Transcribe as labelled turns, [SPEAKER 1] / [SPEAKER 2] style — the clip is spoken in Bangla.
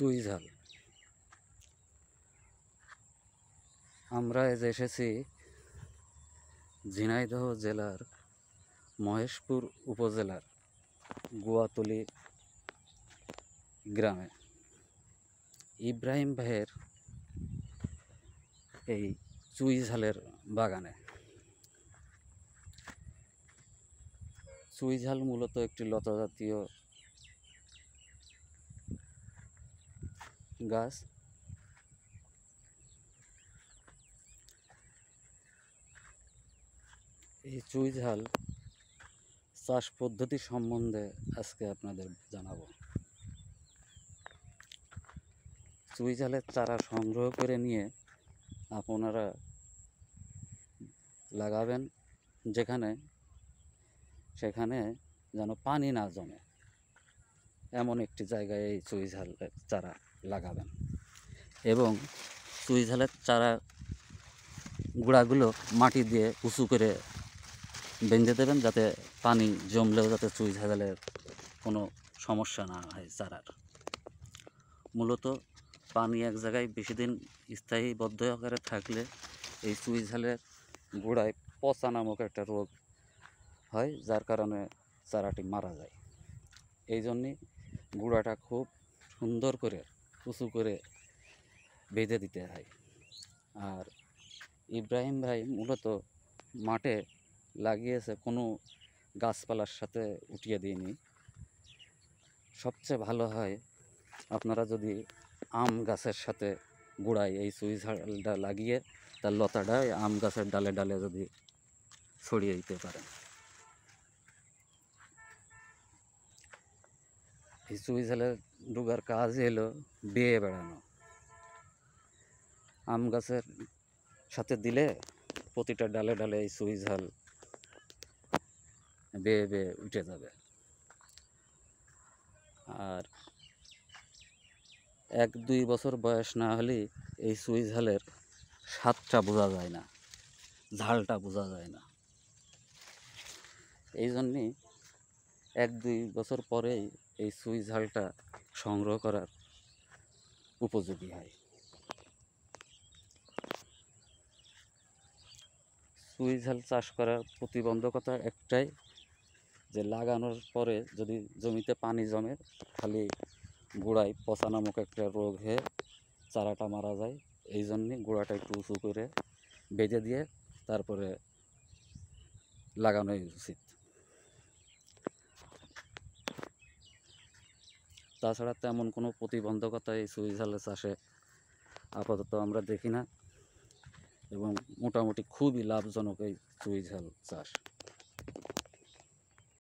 [SPEAKER 1] চুই ঝাল আমরা আজ এসেছি ঝিনাইদহ জেলার মহেশপুর উপজেলার গুয়াতলি গ্রামে ইব্রাহিম ভাইয়ের এই চুই ঝালের বাগানে চুই ঝাল মূলত একটি লতাজাতীয় গাছ এই চুই ঝাল চাষ পদ্ধতি সম্বন্ধে আজকে আপনাদের জানাবো চুই ঝালের চারা সংগ্রহ করে নিয়ে আপনারা লাগাবেন যেখানে সেখানে যেন পানি না জমে এমন একটি জায়গায় এই চুই ঝালের চারা লাগাবেন এবং সুই ঝালের চারা গুঁড়াগুলো মাটি দিয়ে উঁচু করে বেঁধে দেবেন যাতে পানি জমলেও যাতে সুই ঝালের কোনো সমস্যা না হয় চারার মূলত পানি এক জায়গায় বেশি দিন স্থায়ী বদ্ধ আকারে থাকলে এই সুই ঝালের গুঁড়ায় পচা নামক একটা রোগ হয় যার কারণে চারাটি মারা যায় এই জন্যে গুঁড়াটা খুব সুন্দর করে উঁচু করে বেঁধে দিতে হয় আর ইব্রাহিম ভাই মূলত মাঠে লাগিয়েছে কোনো গাছপালার সাথে উঠিয়ে দিইনি সবচেয়ে ভালো হয় আপনারা যদি আম গাছের সাথে গোড়ায় এই সুইঝালটা লাগিয়ে তার লতাটা আম গাছের ডালে ডালে যদি ছড়িয়ে দিতে পারেন এই চুই ছেলে ডুগার কাজ এলো বেয়ে বেড়ানো আম গাছের সাথে দিলে প্রতিটা ডালে ডালে এই চুই ঝাল বেয়ে বেয়ে উঠে যাবে আর এক দুই বছর বয়স না হলে এই চুই ঝালের স্বাদটা বোঝা যায় না ঝালটা বোঝা যায় না এই জন্যে এক দুই বছর পরেই এই সুই ঝালটা সংগ্রহ করার উপযোগী হয় সুই ঝাল চাষ করার প্রতিবন্ধকতা একটাই যে লাগানোর পরে যদি জমিতে পানি জমে খালি গোড়ায় পচা নামক একটা রোগ হয়ে চারাটা মারা যায় এই জন্যে গুঁড়াটা একটু উঁচু করে বেঁধে দিয়ে তারপরে লাগানোই উচিত তাছাড়া তেমন কোনো প্রতিবন্ধকতা এই সুইঝালের চাষে আপাতত আমরা দেখি না এবং মোটামুটি খুবই লাভজনক এই সুইজাল চাষ